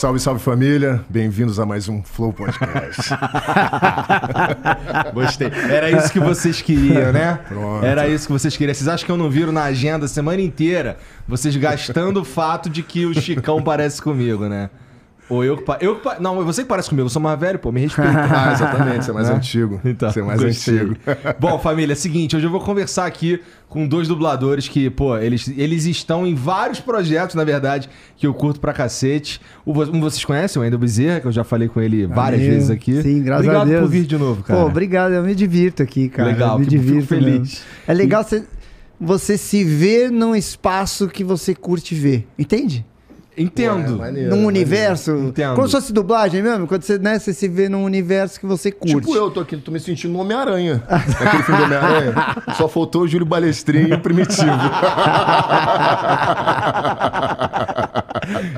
Salve, salve família. Bem-vindos a mais um Flow Podcast. Gostei. Era isso que vocês queriam, né? Pronto. Era isso que vocês queriam. Vocês acham que eu não viro na agenda a semana inteira vocês gastando o fato de que o Chicão parece comigo, né? Ou eu que. Pa... Eu que pa... Não, você que parece comigo, eu sou mais velho, pô, me respeita. ah, exatamente, você é mais né? antigo. Então, você é mais gostei. antigo. Bom, família, é o seguinte, hoje eu vou conversar aqui com dois dubladores que, pô, eles, eles estão em vários projetos, na verdade, que eu curto pra cacete. Um vocês conhecem, o Ender Bezerra, que eu já falei com ele várias vezes aqui. Sim, graças obrigado a Deus. Obrigado por vir de novo, cara. Pô, obrigado, eu me divirto aqui, cara. Legal, eu me divirto feliz. Mesmo. É legal e... você, você se ver num espaço que você curte ver, entende? Entendo. É, maneiro, num universo. Entendo. Como se fosse dublagem mesmo, quando você, né, você se vê num universo que você curte. Tipo eu, tô aqui, tô me sentindo no Homem-Aranha. Naquele filme do Homem-Aranha. Só faltou o Júlio Balestrinho primitivo.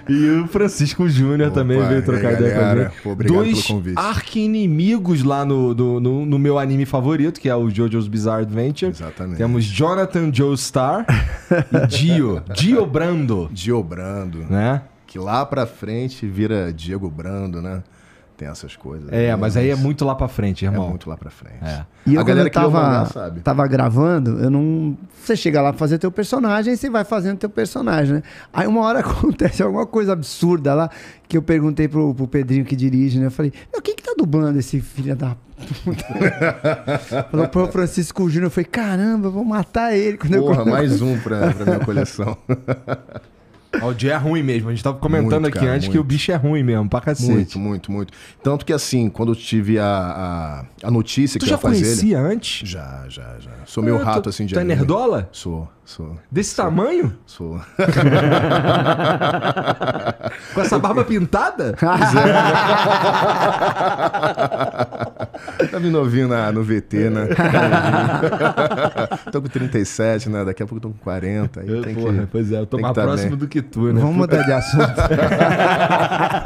E o Francisco Júnior também veio trocar ideia com a gente. Pô, obrigado Dois pelo convite. arqui-inimigos lá no, do, no, no, meu anime favorito, que é o JoJo's Bizarre Adventure. Exatamente. Temos Jonathan Joestar e Dio. Dio Brando. Dio Brando. Né? Que lá pra frente vira Diego Brando, né? tem essas coisas. É, né? mas aí é muito lá pra frente, irmão. É muito lá pra frente. É. E a galera eu tava, que sabe. tava gravando, eu não. Você chega lá pra fazer teu personagem e você vai fazendo teu personagem, né? Aí uma hora acontece alguma coisa absurda lá que eu perguntei pro, pro Pedrinho que dirige, né? Eu falei, meu, quem que tá dublando esse filho da puta? Falou pro Francisco Júnior, eu falei, caramba, vou matar ele. Quando Porra, eu... mais um pra, pra minha coleção. O dia é ruim mesmo. A gente tava comentando muito, aqui cara, antes muito. que o bicho é ruim mesmo, pra cacete. Muito, muito, muito. Tanto que assim, quando eu tive a, a, a notícia tu que eu ia fazer. Você já conhecia ele, antes? Já, já, já. Sou meio ah, rato, assim, de Tu tá anime. é nerdola? Sou. Sou. Desse sou. tamanho? Sou. Com essa barba pintada? Pois é. tá me novinho na, no VT, né? Tá tô com 37, né? Daqui a pouco tô com 40. Eu, tem porra, que, pois é, eu tô mais tá próximo bem. do que tu, né? Vamos mudar de assunto.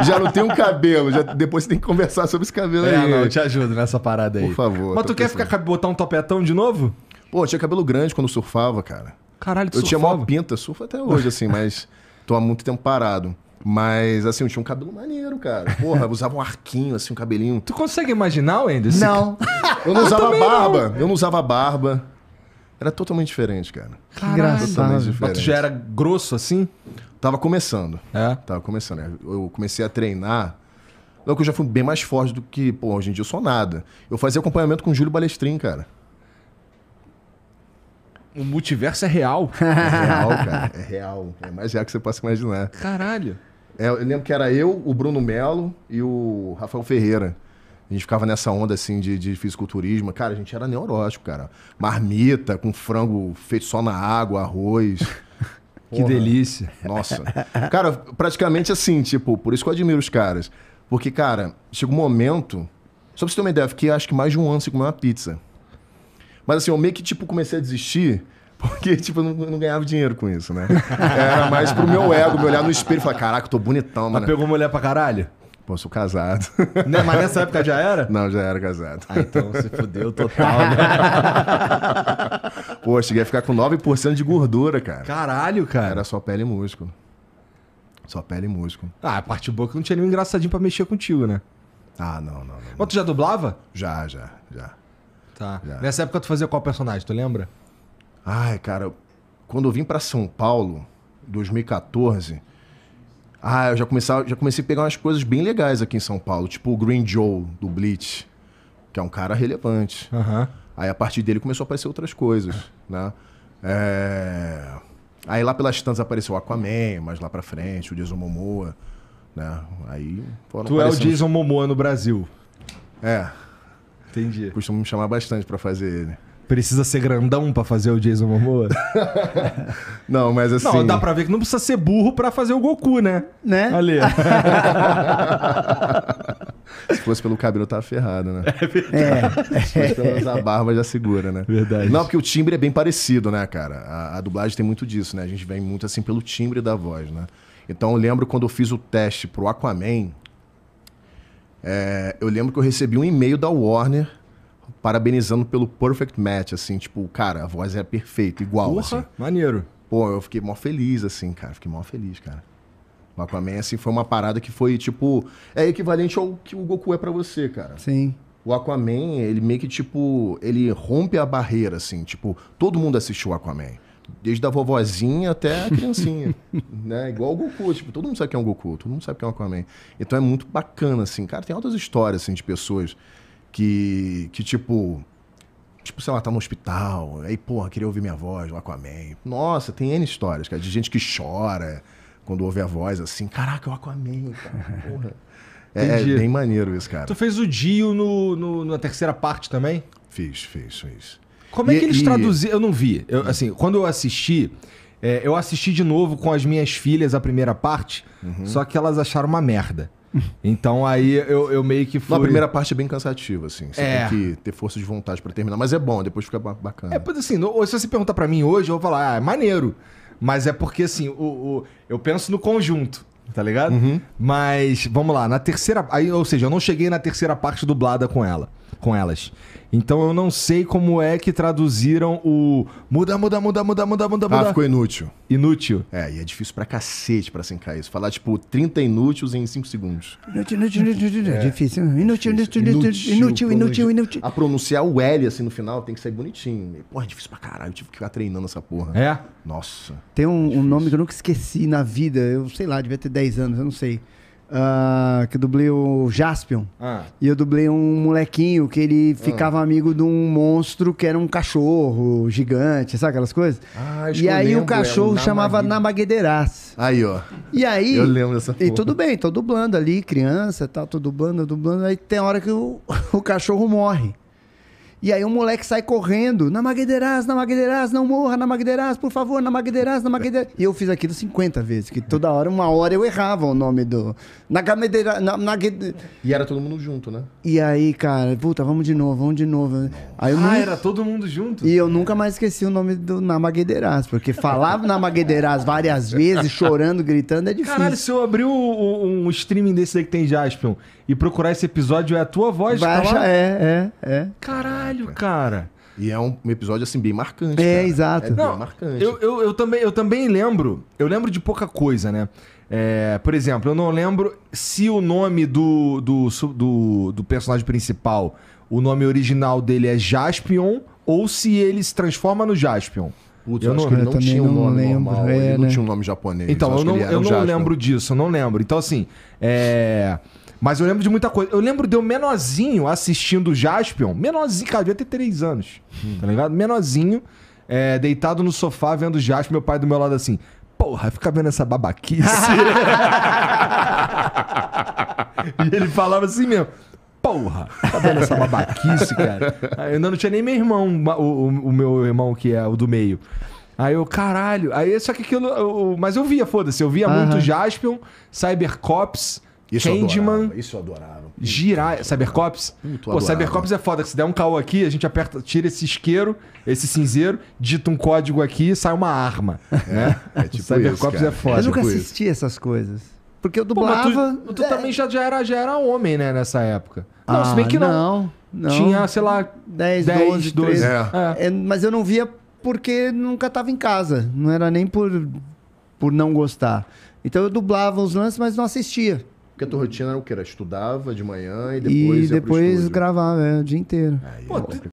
já não tem um cabelo, já, depois tem que conversar sobre esse cabelo é, aí. Não, eu te ajudo nessa parada aí. Por favor. Mas tu quer ficar, botar um topetão de novo? Pô, tinha cabelo grande quando surfava, cara. Caralho, tu Eu surfava. tinha maior pinta, surfo até hoje, assim, mas tô há muito tempo parado. Mas, assim, eu tinha um cabelo maneiro, cara. Porra, eu usava um arquinho, assim, um cabelinho. Tu consegue imaginar, Wendy? Não. Eu não usava eu barba. Não. Eu não usava barba. Era totalmente diferente, cara. Caralho. Totalmente diferente. Mas tu já era grosso assim? Tava começando. É? Tava começando. Né? Eu comecei a treinar. Logo que eu já fui bem mais forte do que, pô, hoje em dia eu sou nada. Eu fazia acompanhamento com o Júlio Balestrin, cara. O multiverso é real. É real, cara. É real. É mais real que você possa imaginar. Caralho. É, eu lembro que era eu, o Bruno Melo e o Rafael Ferreira. A gente ficava nessa onda assim de, de fisiculturismo. Cara, a gente era neurótico, cara. Marmita com frango feito só na água, arroz. que Porra. delícia. Nossa. Cara, praticamente assim, tipo, por isso que eu admiro os caras. Porque, cara, chega um momento. Só pra você ter uma ideia, eu fiquei acho que mais de um ano sem comer uma pizza. Mas assim, eu meio que tipo comecei a desistir. Porque, tipo, eu não, não, ganhava dinheiro com isso, né? Era mais pro meu ego, me olhar no espelho e falar, caraca, eu tô bonitão, mano. Mas pegou mulher pra caralho? Pô, sou casado. Né? Mas nessa época já era? Não, já era casado. Ah, então se fudeu total, né? Pô, cheguei a ficar com 9% de gordura, cara. Caralho, cara. Era só pele e músculo. Só pele e músculo. Ah, a parte boa é que não tinha nenhum engraçadinho pra mexer contigo, né? Ah, não, não. não Mas tu já dublava? Já, já, já. Tá. Já. Nessa época tu fazia qual personagem, tu lembra? Ai, cara, quando eu vim para São Paulo, 2014, ah, eu já comecei, já comecei a pegar umas coisas bem legais aqui em São Paulo, tipo o Green Joe do Bleach, que é um cara relevante. Uhum. Aí a partir dele começou a aparecer outras coisas, né? É... Aí lá pelas tantas apareceu o Aquaman, mas lá pra frente, o Jason Momoa, né? Aí foram Tu aparecendo... é o Jason Momoa no Brasil. É. Entendi. Costumo me chamar bastante para fazer ele. Precisa ser grandão para fazer o Jason Momoa? não, mas assim. Não, dá pra ver que não precisa ser burro para fazer o Goku, né? Né? Ali. Se fosse pelo cabelo, tá ferrado, né? É verdade. É. Se fosse a barba já segura, né? Verdade. Não, porque o timbre é bem parecido, né, cara? A, a dublagem tem muito disso, né? A gente vem muito assim pelo timbre da voz, né? Então eu lembro quando eu fiz o teste pro Aquaman, é, eu lembro que eu recebi um e-mail da Warner parabenizando pelo perfect match, assim, tipo, cara, a voz é perfeita, igual, Porra, assim. maneiro. Pô, eu fiquei mó feliz, assim, cara, fiquei mó feliz, cara. O Aquaman, assim, foi uma parada que foi, tipo, é equivalente ao que o Goku é para você, cara. Sim. O Aquaman, ele meio que, tipo, ele rompe a barreira, assim, tipo, todo mundo assistiu o Aquaman desde a vovozinha até a criancinha, né? Igual o Goku, tipo, todo mundo sabe que é um Goku, todo mundo sabe que é um Aquaman. Então é muito bacana, assim, cara, tem altas histórias, assim, de pessoas que, que tipo, tipo, sei lá, tá no hospital, aí, porra, queria ouvir minha voz, o Aquaman. Nossa, tem N histórias, cara, de gente que chora quando ouve a voz, assim, caraca, é o Aquaman, cara, porra. É, é, bem maneiro isso, cara. Tu fez o Dio no, no na terceira parte também? Fiz, fiz, fiz. Como é que eles e... traduziram? Eu não vi. Eu, assim, quando eu assisti, é, eu assisti de novo com as minhas filhas a primeira parte, uhum. só que elas acharam uma merda. Então aí eu, eu meio que fui. Na primeira parte é bem cansativa, assim. Você é. tem que ter força de vontade para terminar. Mas é bom, depois fica bacana. É, pois assim, no, se você perguntar para mim hoje, eu vou falar, ah, é maneiro. Mas é porque, assim, o, o eu penso no conjunto, tá ligado? Uhum. Mas, vamos lá, na terceira. Aí, ou seja, eu não cheguei na terceira parte dublada com ela com elas. Então eu não sei como é que traduziram o muda, muda, muda, muda, muda, muda, ah, muda. Ah, ficou inútil. Inútil. É, e é difícil pra cacete pra sincar isso. Falar, tipo, 30 inúteis em 5 segundos. Inútil, inútil, inútil, inútil. É. Difícil. Inútil, inútil, inútil, inútil, inútil, inútil. A pronunciar o L, assim, no final tem que ser bonitinho. Porra, é difícil pra caralho. Eu tive que ficar treinando essa porra. É? Nossa. Tem um, um nome que eu nunca esqueci na vida. Eu sei lá, devia ter 10 anos, eu não sei. Uh, que eu dublei o Jaspion. Ah. E eu dublei um molequinho que ele ah. ficava ah. amigo de um monstro que era um cachorro gigante, sabe aquelas coisas? Ah, e aí lembro, o é cachorro é chamava Namaguederas. Aí, ó. E aí. Eu lembro dessa E tudo bem, tô dublando ali, criança tal, tô dublando, dublando. Aí tem hora que o, o cachorro morre. E aí um moleque sai correndo, na Magderaz, na Magderaz, não morra, na Magderaz, por favor, na Magderaz, na Magderaz. E eu fiz aquilo 50 vezes, que toda hora, uma hora eu errava o nome do... Na Magderaz, na, na... E era todo mundo junto, né? E aí, cara, puta, vamos de novo, vamos de novo. Aí eu ah, nunca... era todo mundo junto? E eu nunca mais esqueci o nome do na Magderaz, porque falava na Magderaz várias vezes, chorando, gritando, é difícil. Caralho, se eu abrir um, um streaming desse aí que tem Jaspion e procurar esse episódio, é a tua voz? Baixa, tá é, é, é. Caralho. Caralho, cara. E é um episódio, assim, bem marcante. É, cara. exato. É bem marcante. Eu, eu, eu, também, eu também lembro, eu lembro de pouca coisa, né? É, por exemplo, eu não lembro se o nome do, do, do, do personagem principal, o nome original dele é Jaspion, ou se ele se transforma no Jaspion. Putz, eu, eu não, que ele não tinha um nome lembro, normal, é, ele né? não tinha um nome japonês. Então, eu, eu não, eu não lembro disso, eu não lembro. Então, assim, é... Mas eu lembro de muita coisa. Eu lembro de eu menorzinho assistindo o Jaspion. Menorzinho, cara, devia ter três anos. Hum. Tá ligado? Menorzinho, é, deitado no sofá vendo o Jaspion, meu pai do meu lado assim. Porra, fica vendo essa babaquice. e ele falava assim mesmo. Porra, tá vendo essa babaquice, cara? Eu ainda não tinha nem meu irmão, o, o, o meu irmão que é o do meio. Aí eu, caralho. Aí, só que aquilo. Eu, mas eu via, foda-se. Eu via uhum. muito Jaspion, Cybercops. Isso Candyman. isso eu adorava. Girar. Cybercops? Pô, Cybercops é foda. Que se der um caô aqui, a gente aperta, tira esse isqueiro, esse cinzeiro, dita um código aqui e sai uma arma. É, né? é tipo Cybercops é foda. Eu nunca tipo assisti isso. essas coisas. Porque eu dublava. Pô, tu, tu é. também já, já, era, já era homem, né, nessa época. Não, ah, se bem que ah, não. não. Tinha, sei lá, 10, 10 12, 12. 13. É. É. mas eu não via porque nunca estava em casa. Não era nem por, por não gostar. Então eu dublava os lances, mas não assistia. Porque a tua rotina era o que? Era estudava de manhã e depois. E depois gravar, né? O dia inteiro. Aí, Pô, é tu,